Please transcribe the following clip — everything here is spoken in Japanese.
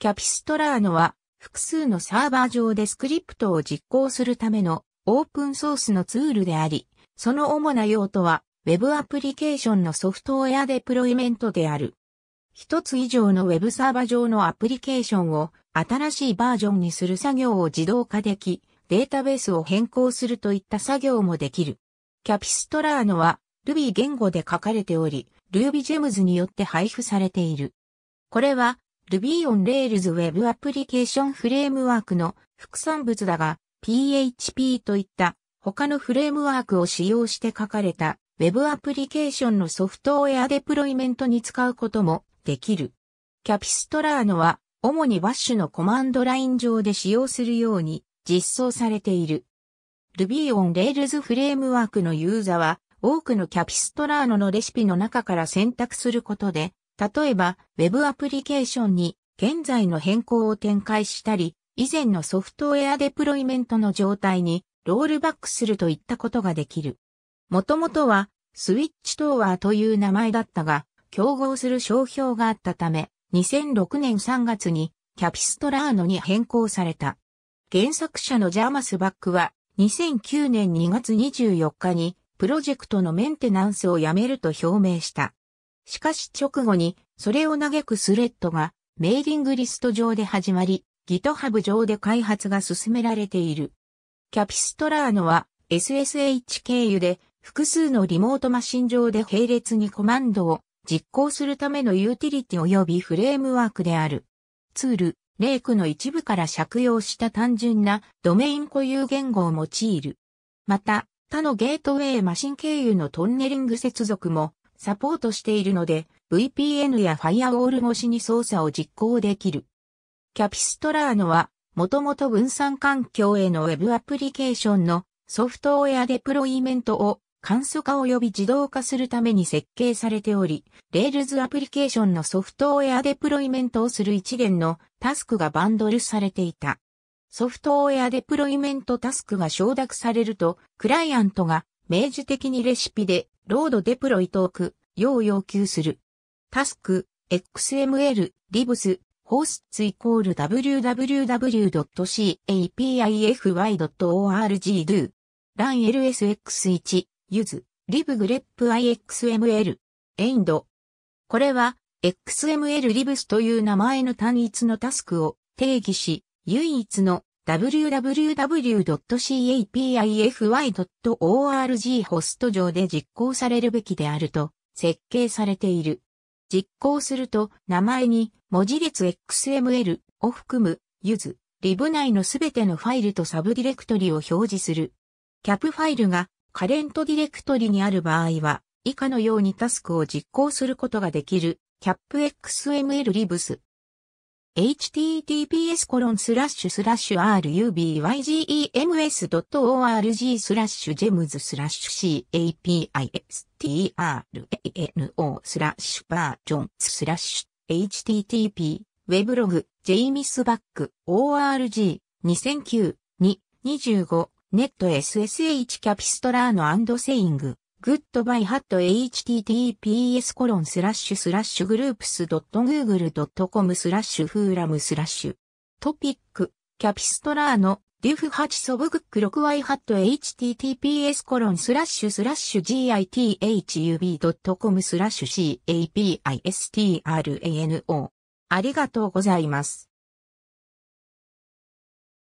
キャピストラーノは複数のサーバー上でスクリプトを実行するためのオープンソースのツールであり、その主な用途は Web アプリケーションのソフトウェアデプロイメントである。一つ以上の Web サーバー上のアプリケーションを新しいバージョンにする作業を自動化でき、データベースを変更するといった作業もできる。キャピストラーノは Ruby 言語で書かれており、RubyGems によって配布されている。これは Ruby on Rails Web アプリケーションフレームワークの副産物だが、PHP といった他のフレームワークを使用して書かれた Web アプリケーションのソフトウェアデプロイメントに使うこともできる。キャピストラーノは主にバッシュのコマンドライン上で使用するように実装されている。Ruby on Rails フレームワークのユーザーは多くのキャピストラーノのレシピの中から選択することで例えば、Web アプリケーションに現在の変更を展開したり、以前のソフトウェアデプロイメントの状態にロールバックするといったことができる。もともとは、スイッチトワーという名前だったが、競合する商標があったため、2006年3月にキャピストラーノに変更された。原作者のジャーマスバックは、2009年2月24日にプロジェクトのメンテナンスをやめると表明した。しかし直後に、それを嘆くスレッドが、メーリングリスト上で始まり、GitHub 上で開発が進められている。キャピストラーノは、SSH 経由で、複数のリモートマシン上で並列にコマンドを実行するためのユーティリティ及びフレームワークである。ツール、レイクの一部から借用した単純なドメイン固有言語を用いる。また、他のゲートウェイマシン経由のトンネリング接続もサポートしているので、VPN やファイアウォール越しに操作を実行できる。キャピストラーノは、もともと分散環境への Web アプリケーションのソフトウェアデプロイメントを簡素化及び自動化するために設計されており、Rails アプリケーションのソフトウェアデプロイメントをする一連のタスクがバンドルされていた。ソフトウェアデプロイメントタスクが承諾されると、クライアントが明示的にレシピでロードデプロイトーク、要要求する。タスク、XML、libs、ホースツイコール www.capify.org ラン LSX1、ユズ、リブグレップ IXML、エンド。これは、XML リブスという名前の単一のタスクを定義し、唯一の www.capify.org ホスト上で実行されるべきであると設計されている。実行すると名前に文字列 XML を含む Use、l リブ内のすべてのファイルとサブディレクトリを表示する。キャプファイルがカレントディレクトリにある場合は以下のようにタスクを実行することができる。キャップ XML リブ s h t t p s r u b y y g m s o r g g e m s a p i s t r a n o s l a v e r s h o n h t t p w e b l o g j a m e s b a c k o r g 2 0 2 5ネット SSH キャピストラーのアンドセイング goodbye.https コロンスラッシュスラッシュグループス .google.com スラッシュフーラムスラッシュトピックキャピストラーのデュフ8ソブグック 6y.https コロンスラッシュスラッシュ github.com スラッシュ capistran ありがとうございます。